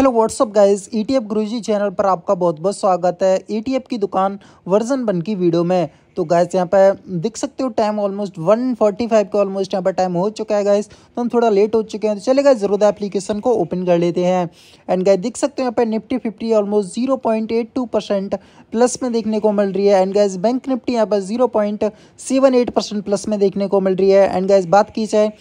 Hello what's up guys E T F Guruji channel पर आपका बहुत बहुत स्वागत है ई टी एफ की दुकान वर्जन बन की वीडियो में तो गैस यहाँ पर देख सकते हो time almost one forty five का ऑलमोस्ट यहाँ पर टाइम हो चुका है गैस तो हम थोड़ा लेट हो चुके हैं तो चलेगा जरूर एप्लीकेशन को ओपन कर लेते हैं एंड गैस देख सकते हो यहाँ पर Nifty fifty almost zero point eight two percent plus में देखने को मिल रही है एंड गैस बैंक निफ्टी यहाँ पर zero point seven eight percent plus में देखने को मिल रही है एंड गैस बात की जाए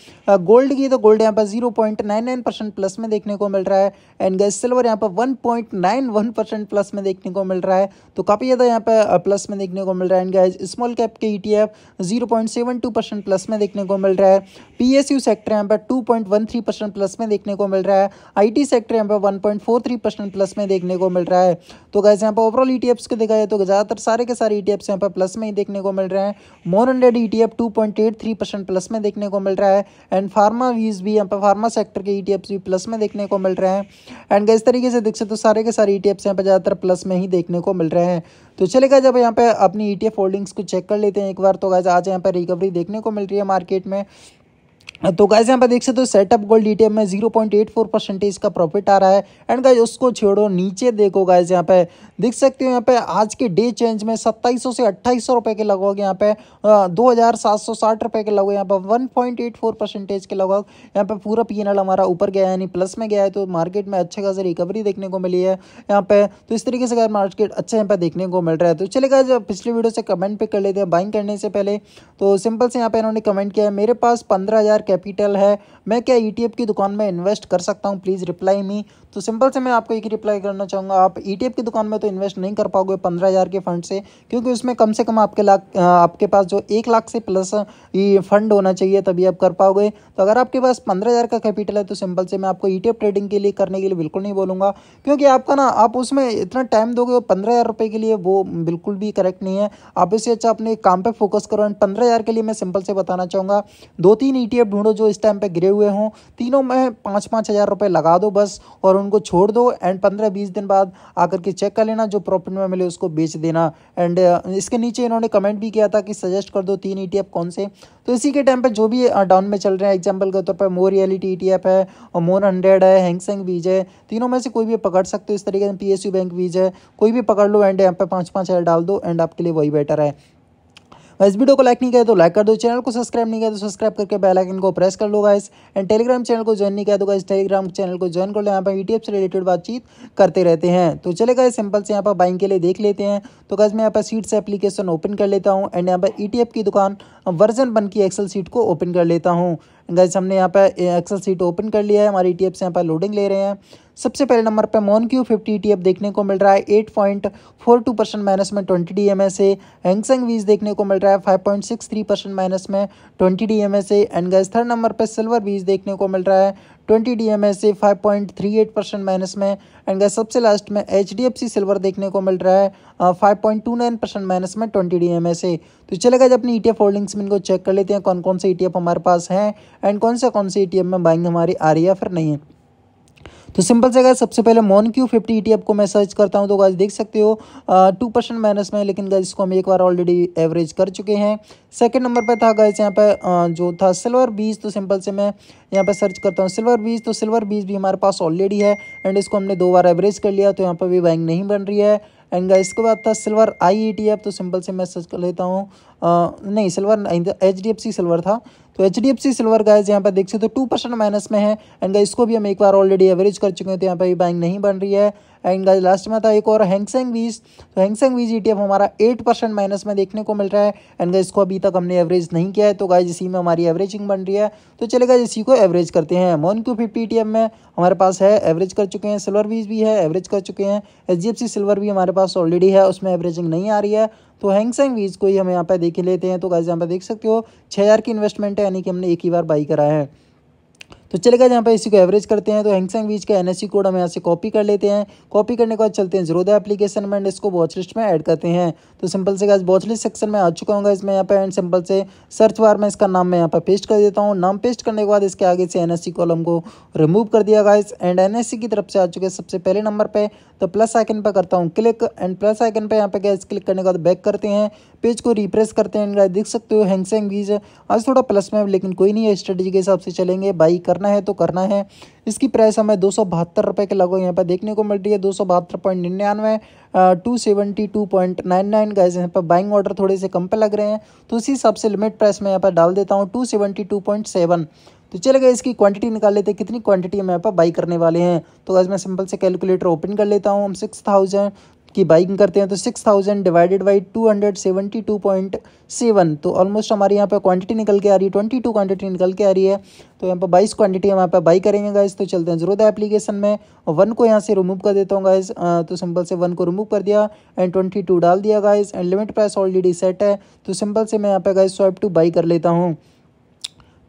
गोल्ड की तो गोल्ड यहाँ पर zero point nine nine percent plus में देखने को मिल रहा है एंड गैस सिल्वर यहाँ पर one point nine one percent plus में देखने को मिल रहा है तो काफ़ी ज़्यादा यहाँ पर प्लस में देखने को मिल रहा है एंड गैस स्मॉल कैप के E T F zero point seven two percent plus में देखने को मिल रहा है पी एस यू सेक्टर यहाँ पर two point one three percent plus में देखने को मिल रहा है आई टी सेक्टर यहाँ पर one point four three percent plus में देखने को मिल रहा है तो गैस यहाँ पर ओवरऑल ई टी एफ्स को देखा जाए तो ज़्यादातर सारे के सारे ई टी एफ्स यहाँ पर प्लस में ही देखने को मिल रहे हैं more hundred E T F two point eight three percent plus में देखने को मिल रहा है एंड फार्मा वीज भी यहाँ पर फार्मा सेक्टर के ई टी एफ्स भी प्लस में देखने को मिल रहे हैं एंड गैस तरीके से देख सकते हो सारे के सारे ई टी एफ्स यहाँ पर ज़्यादातर प्लस में ही देखने को मिल रहे हैं तो चले गए जब यहाँ पे अपनी ई टी होल्डिंग्स को चेक कर लेते हैं एक बार तो गाइज आज यहाँ पे रिकवरी देखने को मिल रही है मार्केट में हाँ, तो गाइज यहाँ पर देख सकते हो सेटअप गोल्ड डी में 0.84 परसेंटेज का प्रॉफिट आ रहा है एंड गाइज उसको छोड़ो नीचे देखो गाइज यहाँ पे देख सकते हो यहाँ पे आज के डे चेंज में 2700 से अट्ठाईस रुपए के लगभग यहाँ पे दो हज़ार सात सौ साठ रुपए के लगभग यहाँ पे 1.84 परसेंटेज के लगभग यहाँ पे पूरा पी हमारा ऊपर गया है यानी प्लस में गया है तो मार्केट में अच्छे खासा रिकवरी देखने को मिली है यहाँ पे तो इस तरीके से गाय मार्केट अच्छा यहाँ पे देखने को मिल रहा है तो चले गाय पिछली वीडियो से कमेंट पे कर लेते हैं बाइंग करने से पहले तो सिंपल से यहाँ पे इन्होंने कमेंट किया है मेरे पास पंद्रह कैपिटल है मैं क्या ई e की दुकान में इन्वेस्ट कर सकता हूँ प्लीज़ रिप्लाई मी तो सिंपल से मैं आपको एक रिप्लाई करना चाहूँगा आप ई e की दुकान में तो इन्वेस्ट नहीं कर पाओगे पंद्रह हज़ार के फंड से क्योंकि उसमें कम से कम आपके लाख आपके पास जो एक लाख से प्लस ये फंड होना चाहिए तभी आप कर पाओगे तो अगर आपके पास पंद्रह हज़ार का कैपिटल है तो सिंपल से मैं आपको ई e ट्रेडिंग के लिए करने के लिए बिल्कुल नहीं बोलूँगा क्योंकि आपका ना आप उसमें इतना टाइम दोगे पंद्रह हज़ार रुपये के लिए वो बिल्कुल भी करेक्ट नहीं है आप इससे अच्छा अपने काम पर फोकस करो एंड पंद्रह हज़ार के लिए मैं सिंपल से बताना चाहूँगा दो तीन ई टी एफ ढूंढो जो इस टाइम पे गिरे हुए हों तीनों में पाँच पाँच हज़ार रुपये लगा दो बस और उनको छोड़ दो एंड पंद्रह बीस दिन बाद आकर के चेक कर लेना जो प्रॉफिट में मिले उसको बेच देना एंड uh, इसके नीचे इन्होंने कमेंट भी किया था कि सजेस्ट कर दो तीन ई e कौन से तो इसी के टाइम पर जो भी डाउन uh, में चल रहे हैं एग्जाम्पल के तौर पर मोर रियलिटी ई है और मोर हंड्रेड है हैंगसेंग बीज है तीनों में से कोई भी पकड़ सकते हो इस तरीके से पी बैंक बीज है कोई भी पकड़ लो एंड यहाँ पर पाँच पाँच हज़ार डाल दो एंड आपके लिए वही बेटर है इस वीडियो को लाइक नहीं किया तो लाइक कर दो चैनल को सब्सक्राइब नहीं किया तो सब्सक्राइब करके बेल आइकन को प्रेस कर लो गाइस एंड टेलीग्राम चैनल को ज्वाइन नहीं किया तो गाइस टेलीग्राम चैनल को ज्वाइन कर लो यहाँ पर ईटीएफ e से रिलेटेड बातचीत करते रहते हैं तो चले गाइस सिंपल से यहाँ पर बाइंग के लिए देख लेते हैं तो गाइस मैं यहाँ पर सीट से एप्लीकेशन ओपन कर लेता हूँ एंड यहाँ पर ई e की दुकान वर्जन बन की एक्सेल सीट को ओपन कर लेता हूँ गैस हमने यहाँ पर एक्सल सीट ओपन कर लिया है हमारी ई e टी यहाँ पर लोडिंग ले रहे हैं सबसे पहले नंबर पर मोन क्यू फिफ्टी ई देखने को मिल रहा है eight point four two percent minus में ट्वेंटी डी एम एस एंगसंग वीज देखने को मिल रहा है five point six three percent minus में twenty D M S and gas third number पर सिल्वर वीज देखने को मिल रहा है twenty D M S A five point three eight percent minus में एंड गए सबसे लास्ट में H D F C silver देखने को मिल रहा है five point two nine percent minus में ट्वेंटी डी एम ए तो चलेगा जब अपनी ई टी एफ होल्डिंग्स में इनको चेक कर लेते हैं कौन कौन से ई टी एफ हमारे पास हैं एंड कौन से कौन से ई टी एफ में बाइंग हमारी आ रही है फिर नहीं है तो सिंपल से गए सबसे पहले मोन क्यू फिफ्टी ई को मैं सर्च करता हूँ तो गाइज देख सकते हो टू परसेंट माइनस में लेकिन गाइज इसको हम एक बार ऑलरेडी एवरेज कर चुके हैं सेकंड नंबर पे था गाइज यहाँ पे जो था सिल्वर बीज तो सिंपल से मैं यहाँ पे सर्च करता हूँ सिल्वर बीज तो सिल्वर बीज भी हमारे पास ऑलरेडी है एंड इसको हमने दो बार एवरेज कर लिया तो यहाँ पर भी बाइंग नहीं बन रही है एंड इसके बाद था silver I E T F तो सिंपल से मैं सर्च कर लेता हूँ नहीं silver H D F C silver था तो H D F C silver guys यहाँ पर देख सकते हो टू परसेंट माइनस में है एंड इसको भी हम एक बार ऑलरेडी एवरेज कर चुके हैं तो यहाँ पर ये बाइंग नहीं बन रही है एंड गाइज लास्ट में था एक और हैंगसेंग वीज तो हैंगसेंग वीज ई हमारा एट परसेंट माइनस में देखने को मिल रहा है एंड गाइज इसको अभी तक हमने एवरेज नहीं किया है तो गाइज इसी में हमारी एवरेजिंग बन रही है तो चलेगा इसी को एवरेज करते हैं मोन क्यू फिफ्टी में हमारे पास है एवरेज कर चुके हैं सिल्वर वीज भी है एवरेज कर चुके हैं एच सिल्वर भी हमारे पास ऑलरेडी है उसमें एवरेजिंग नहीं आ रही है तो हैंगसेंग वीज को ही हम यहाँ पर देख लेते हैं तो गाइज यहाँ पर देख सकते हो छः की इन्वेस्टमेंट है यानी कि हमने एक ही बार बाई करा है तो चलेगा जहाँ पर इसी को एवरेज करते हैं तो हैंगसंग बीच का एन कोड हम यहाँ से कॉपी कर लेते हैं कॉपी करने के बाद चलते हैं जीरोदा एप्लीकेशन में एंड इसको वॉच लिस्ट में ऐड करते हैं तो सिंपल से गाइज वॉच लिस्ट सेक्शन में आ चुका हूँ इसमें यहाँ पर एंड सिंपल से सर्च बार में इसका नाम मैं यहाँ पर पेस्ट कर देता हूँ नाम पेस्ट करने के बाद इसके आगे से एन कॉलम को रिमूव कर दिया गाइज एंड एन की तरफ से आ चुके सबसे पहले नंबर पर तो प्लस आइकन पर करता हूँ क्लिक एंड प्लस आइकन पर यहाँ पर गैस क्लिक करने के बाद बैक करते हैं पेज को रिप्रेस करते हैं देख सकते हो हैंगसंग बीज आज थोड़ा प्लस में लेकिन कोई नहीं है स्ट्रेटेजी के हिसाब से चलेंगे बाई कर करना है तो करना है इसकी प्राइस हमें दो सौ बहत्तर रुपये के लगभग यहाँ पर देखने को मिल रही है दो सौ बहत्तर पॉइंट निन्यानवे two seventy two point nine nine guys यहाँ पर बाइंग ऑर्डर थोड़े से कम पे लग रहे हैं तो उसी हिसाब से लिमिट प्राइस मैं यहाँ पर डाल देता हूँ two seventy two point seven तो चले गए इसकी क्वांटिटी निकाल लेते हैं कितनी क्वांटिटी हम यहाँ पर बाई करने वाले हैं तो आज मैं सिंपल से कैलकुलेटर ओपन कर लेता हूँ हम सिक्स थाउजेंड की बाइकिंग करते हैं तो six thousand divided by two hundred seventy two point seven तो ऑलमोस्ट हमारे यहाँ पे क्वांटिटी निकल के आ रही है ट्वेंटी टू क्वांटिटी निकल के आ रही है तो यहाँ पर बाईस क्वांटिटी हम यहाँ पर बाई करेंगे गाइज तो चलते हैं जीरोदा एप्लीकेशन में वन को यहाँ से रिमूव कर देता हूँ गाइज तो सिंपल से वन को रिमूव कर दिया एंड ट्वेंटी टू डाल दिया guys and limit price already set है तो सिंपल से मैं यहाँ पर गाइज स्वाइप टू बाई कर लेता हूँ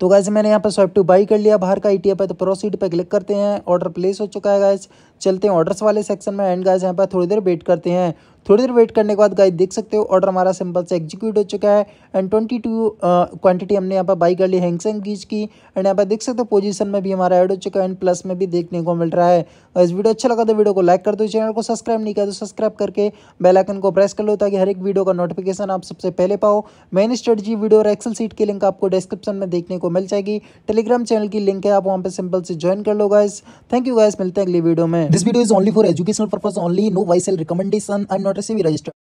तो गाइज मैंने यहाँ पर स्वाइप टू बाई कर लिया बाहर का ई टी है तो प्रोसीड पर क्लिक करते हैं ऑर्डर प्लेस हो चुका है गाइज चलते हैं ऑर्डर्स वाले सेक्शन में एंड गाइज यहाँ पर थोड़ी देर वेट करते हैं थोड़ी देर वेट करने के बाद गाइज देख सकते हो ऑर्डर हमारा सिंपल से एग्जीक्यूट हो चुका है एंड ट्वेंटी टू क्वान्टिटी हमने यहाँ पर बाई कर ली हैंगसेंग गीज की एंड यहाँ पर देख सकते हो पोजीशन में भी हमारा ऐड हो चुका है एंड प्लस में भी देखने को मिल रहा है और इस वीडियो अच्छा लगा तो वीडियो को लाइक कर दो चैनल को सब्सक्राइब नहीं कर दो सब्सक्राइब करके बेलाइकन को प्रेस कर लो ताकि हर एक वीडियो का नोटिफिकेशन आप सबसे पहले पाओ मैन स्ट्रेटी वीडियो और एक्सल सीट की लिंक आपको डिस्क्रिप्शन में देखने को मिल जाएगी टेलीग्राम चैनल की लिंक है आप वहाँ पर सिंपल से ज्वाइन कर लो गाइज थैंक यू गाइज मिलते हैं अगली वीडियो में This video is only for educational purpose only. No YSL recommendation. I'm not a CV registered.